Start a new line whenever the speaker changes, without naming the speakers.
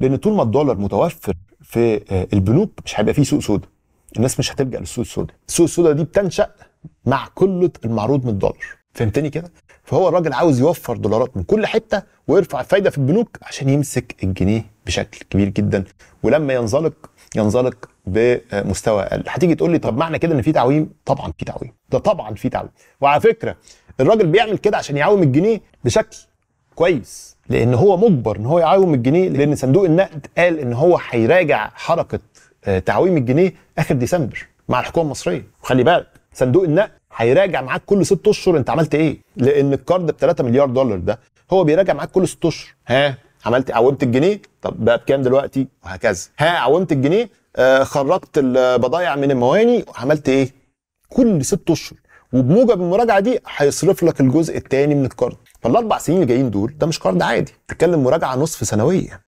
لان طول ما الدولار متوفر في آه، البنوك مش هيبقى فيه سوق سودا الناس مش هتلجا للسوق السوداء السوق السوداء دي بتنشا مع قله المعروض من الدولار فهمتني كده فهو الراجل عاوز يوفر دولارات من كل حته ويرفع الفايده في البنوك عشان يمسك الجنيه بشكل كبير جدا ولما ينزلق ينزلق بمستوى اقل هتيجي تقول لي طب معنى كده ان في تعويم طبعا في تعويم ده طبعا في تعويم وعلى فكره الراجل بيعمل كده عشان يعوم الجنيه بشكل كويس لان هو مجبر ان هو يعوم الجنيه لان صندوق النقد قال ان هو هيراجع حركه آه، تعويم الجنيه اخر ديسمبر مع الحكومه المصريه وخلي بالك صندوق النقد هيراجع معاك كل ست اشهر انت عملت ايه لان الكارد ب 3 مليار دولار ده هو بيراجع معاك كل ست اشهر ها عملت عومت الجنيه طب بقى بكام دلوقتي وهكذا ها عومت الجنيه آه خرجت البضائع من المواني عملت ايه كل ست اشهر وبموجب المراجعه دي هيصرف لك الجزء الثاني من الكارد فالاربع سنين اللي جايين دول ده مش قرض عادي بتتكلم مراجعه نصف سنويه